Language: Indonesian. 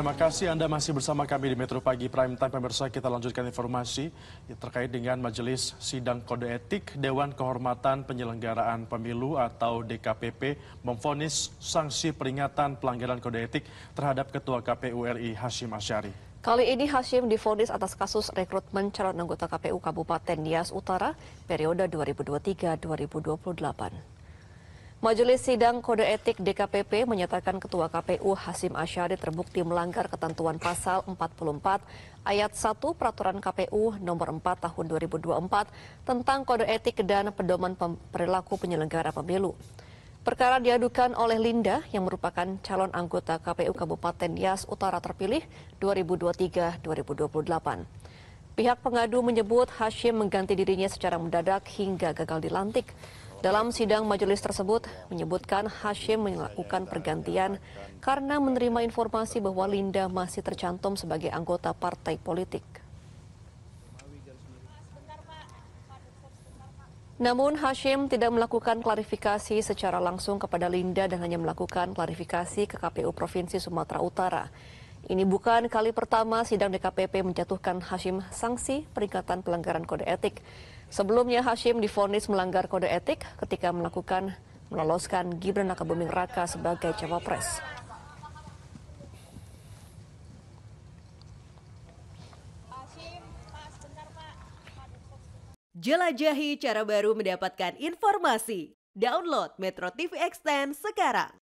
Terima kasih Anda masih bersama kami di Metro Pagi Prime Time. Pemirsa kita lanjutkan informasi terkait dengan Majelis Sidang Kode Etik Dewan Kehormatan Penyelenggaraan Pemilu atau DKPP memfonis sanksi peringatan pelanggaran kode etik terhadap Ketua KPU RI Hashim Asyari. Kali ini Hashim difonis atas kasus rekrutmen calon anggota KPU Kabupaten Nias Utara periode 2023-2028. Majelis Sidang Kode Etik DKPP menyatakan Ketua KPU Hasim Asyari terbukti melanggar ketentuan pasal 44 ayat 1 Peraturan KPU nomor 4 tahun 2024 tentang Kode Etik dan Pedoman Perilaku Penyelenggara Pemilu. Perkara diadukan oleh Linda yang merupakan calon anggota KPU Kabupaten Yas Utara terpilih 2023-2028. Pihak pengadu menyebut Hashim mengganti dirinya secara mendadak hingga gagal dilantik. Dalam sidang majelis tersebut menyebutkan Hashim melakukan pergantian karena menerima informasi bahwa Linda masih tercantum sebagai anggota partai politik. Namun Hashim tidak melakukan klarifikasi secara langsung kepada Linda dan hanya melakukan klarifikasi ke KPU Provinsi Sumatera Utara. Ini bukan kali pertama sidang DKPP menjatuhkan Hashim sanksi peringatan pelanggaran kode etik. Sebelumnya Hashim difonis melanggar kode etik ketika melakukan meloloskan Gibran Nakabuming Raka sebagai cawapres. Jelajahi cara baru mendapatkan informasi. Download Metro TV Extend sekarang.